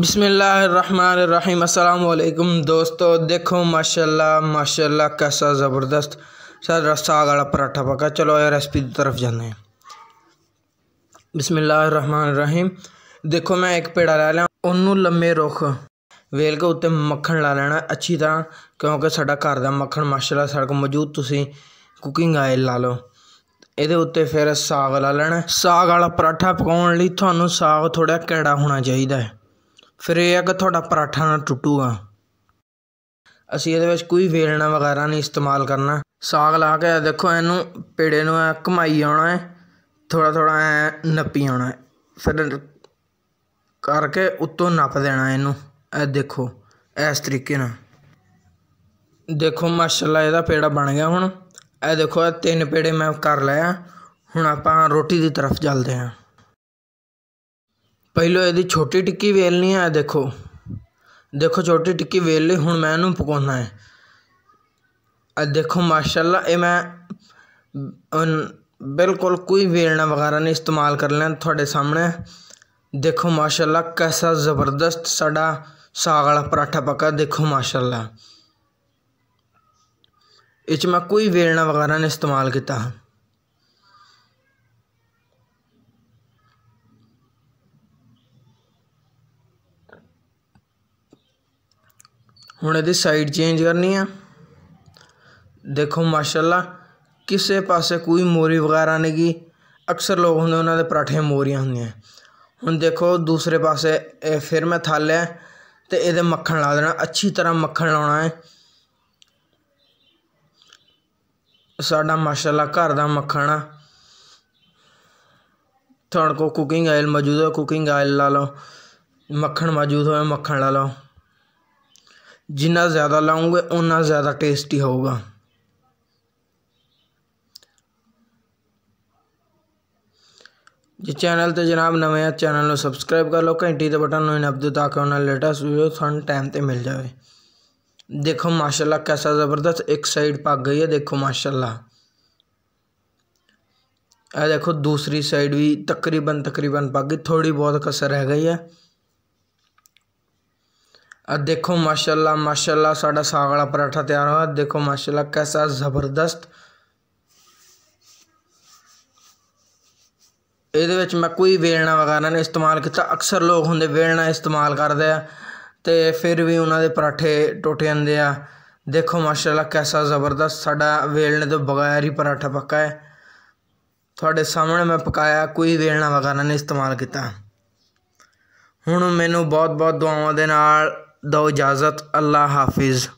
बिसमीम अल्लाम दोस्तों देखो माशाल्लाह माशाल्लाह कैसा ज़बरदस्त सर साग वाला पराठा पका चलो यार रेसिपी की तरफ जाने हैं बिसमीम देखो मैं एक पेड़ा ला लिया उन्होंने लम्बे रुख वेल के उत्ते मक्खन ला लेना अच्छी तरह क्योंकि साढ़ा घर का मक्खन माशाला सड़क मौजूद तुम कुकिंग ऑयल ला लो ये उत्ते फिर साग ला लेना साग वाला पराठा पकाने लगू साग थोड़ा कैड़ा होना चाहिए ਫਿਰ ਇਹ ਆ ਕਿ ਤੁਹਾਡਾ ਪਰਾਠਾ ਨਾ ਟੁੱਟੂਗਾ ਅਸੀਂ ਇਹਦੇ ਵਿੱਚ ਕੋਈ ਵੇਲਣਾ ਵਗੈਰਾ ਨਹੀਂ ਇਸਤੇਮਾਲ ਕਰਨਾ ਸਾਗ ਲਾ ਕੇ ਦੇਖੋ ਇਹਨੂੰ ਪੇੜੇ ਨੂੰ ਐ ਕਮਾਈ ਆਉਣਾ ਹੈ ਥੋੜਾ ਥੋੜਾ ਐ ਨੱਪੀ ਆਉਣਾ ਹੈ ਫਿਰ ਕਰਕੇ ਉੱਤੋਂ ਨੱਪ ਦੇਣਾ ਇਹਨੂੰ ਐ ਦੇਖੋ ਇਸ ਤਰੀਕੇ ਨਾਲ ਦੇਖੋ ਮਾਸ਼ਾਅੱਲਾ ਇਹਦਾ ਪੇੜਾ ਬਣ ਗਿਆ ਹੁਣ ਇਹ ਦੇਖੋ ਇਹ ਤਿੰਨ ਪੇੜੇ ਮੈਂ ਕਰ ਲਿਆ ਹੁਣ ਆਪਾਂ ਰੋਟੀ ਦੀ ਤਰਫ ਚੱਲਦੇ ਹਾਂ ਪਹਿਲੋ ਇਹਦੀ ਛੋਟੀ ਟਿੱਕੀ ਵੇਲਣੀ ਆ ਦੇਖੋ ਦੇਖੋ ਛੋਟੀ ਟਿੱਕੀ ਵੇਲ ਲਈ ਹੁਣ ਮੈਂ ਇਹਨੂੰ ਪਕਾਉਣਾ ਹੈ ਆ ਦੇਖੋ ਮਾਸ਼ਾਅੱਲਾ ਇਹ ਮੈਂ ਬਿਲਕੁਲ ਕੋਈ ਵੇਲਣਾ ਵਗੈਰਾ ਨਹੀਂ ਇਸਤੇਮਾਲ ਕਰ ਲੈਣ ਤੁਹਾਡੇ ਸਾਹਮਣੇ ਦੇਖੋ ਮਾਸ਼ਾਅੱਲਾ ਕਿਹਦਾ ਜ਼ਬਰਦਸਤ ਸਾਡਾ ਸਾਗ ਵਾਲਾ ਪਰਾਠਾ ਪੱਕਾ ਦੇਖੋ ਮਾਸ਼ਾਅੱਲਾ ਇਹ ਚ ਮੈਂ ਕੋਈ ਵੇਲਣਾ ਵਗੈਰਾ ਨਹੀਂ ਇਸਤੇਮਾਲ ਕੀਤਾ ਹੁਣ ਇਹਦੀ ਸਾਈਡ ਚੇਂਜ ਕਰਨੀ ਆ ਦੇਖੋ ਮਾਸ਼ਾਅੱਲਾ ਕਿਸੇ ਪਾਸੇ ਕੋਈ ਮੋਰੀ ਵਗੈਰਾ ਨਹੀਂ ਗਈ ਅਕਸਰ ਲੋਕ ਹੁੰਦੇ ਉਹਨਾਂ ਦੇ ਪਰਾਠੇ ਮੋਰੀਆਂ ਹੁੰਦੀਆਂ ਹੁਣ ਦੇਖੋ ਦੂਸਰੇ ਪਾਸੇ ਇਹ ਫਿਰ ਮੈਂ ਥਾਲਿਆ ਤੇ ਇਹਦੇ ਮੱਖਣ ਲਾ ਦੇਣਾ ਅੱਛੀ ਤਰ੍ਹਾਂ ਮੱਖਣ ਲਾਉਣਾ ਹੈ ਸਾਡਾ ਮਾਸ਼ਾਅੱਲਾ ਘਰ ਦਾ ਮੱਖਣ ਆ ਤੁਹਾਡੇ ਕੋਲ ਕੁਕਿੰਗ ਆਇਲ ਮੌਜੂਦ ਹੈ ਕੁਕਿੰਗ ਆਇਲ ਲਾ ਲਓ ਮੱਖਣ ਮੌਜੂਦ ਹੋਵੇ ਮੱਖਣ ਲਾ ਲਓ जितना ज़्यादा लाऊंगे उतना ज़्यादा टेस्टी होगा ਜੇ ਚੈਨਲ ਤੇ ਜਨਾਬ ਨਵੇਂ ਆ ਚੈਨਲ ਨੂੰ ਸਬਸਕ੍ਰਾਈਬ ਕਰ ਲਓ ਘੰਟੀ ਦੇ ਬਟਨ ਨੂੰ ਇਨਬਦੋ ਤਾਂ ਕਿ ਉਹਨਾਂ ਲੇਟੈਸਟ ਵੀਡੀਓ ਤੁਹਾਨੂੰ ਟਾਈਮ ਤੇ ਮਿਲ ਜਾਵੇ ਦੇਖੋ ਮਾਸ਼ਾਅੱਲਾ ਕਿੰਨਾ ਜ਼ਬਰਦਸਤ ਇੱਕ ਸਾਈਡ ਪੱਕ ਗਈ ਹੈ ਦੇਖੋ ਮਾਸ਼ਾਅੱਲਾ ਆ देखो दूसरी साइड भी तकरीबन तकरीबन पक गई थोड़ी बहुत कसर रह गई है और ਦੇਖੋ ਮਾਸ਼ਾਅੱਲਾ ਮਾਸ਼ਾਅੱਲਾ ਸਾਡਾ ਸਾਗ ਵਾਲਾ ਪਰਾਠਾ ਤਿਆਰ ਹੋਇਆ ਦੇਖੋ ਮਾਸ਼ਾਅੱਲਾ ਕਿਹਦਾ ਜ਼ਬਰਦਸਤ ਇਹਦੇ ਵਿੱਚ ਮੈਂ ਕੋਈ ਵੇਲਣਾ ਵਗੈਰਾ ਨਹੀਂ ਇਸਤੇਮਾਲ ਕੀਤਾ ਅਕਸਰ ਲੋਕ ਹੁੰਦੇ ਵੇਲਣਾ ਇਸਤੇਮਾਲ ਕਰਦੇ ਆ ਤੇ ਫਿਰ ਵੀ ਉਹਨਾਂ ਦੇ ਪਰਾਠੇ ਟੁੱਟ ਜਾਂਦੇ ਆ ਦੇਖੋ ਮਾਸ਼ਾਅੱਲਾ ਕਿਹਦਾ ਜ਼ਬਰਦਸਤ ਸਾਡਾ ਵੇਲਣੇ ਤੋਂ ਬਗੈਰ ਹੀ ਪਰਾਠਾ ਪੱਕਾ ਹੈ ਤੁਹਾਡੇ ਸਾਹਮਣੇ ਮੈਂ ਪਕਾਇਆ ਕੋਈ ਵੇਲਣਾ ਵਗੈਰਾ ਨਹੀਂ ਇਸਤੇਮਾਲ ਕੀਤਾ ਹੁਣ ਮੈਨੂੰ ਬਹੁਤ ਬਹੁਤ ਦੁਆਵਾਂ ਦੇ ਨਾਲ ਦਿਓ ਇਜਾਜ਼ਤ ਅੱਲਾ ਹਾਫਿਜ਼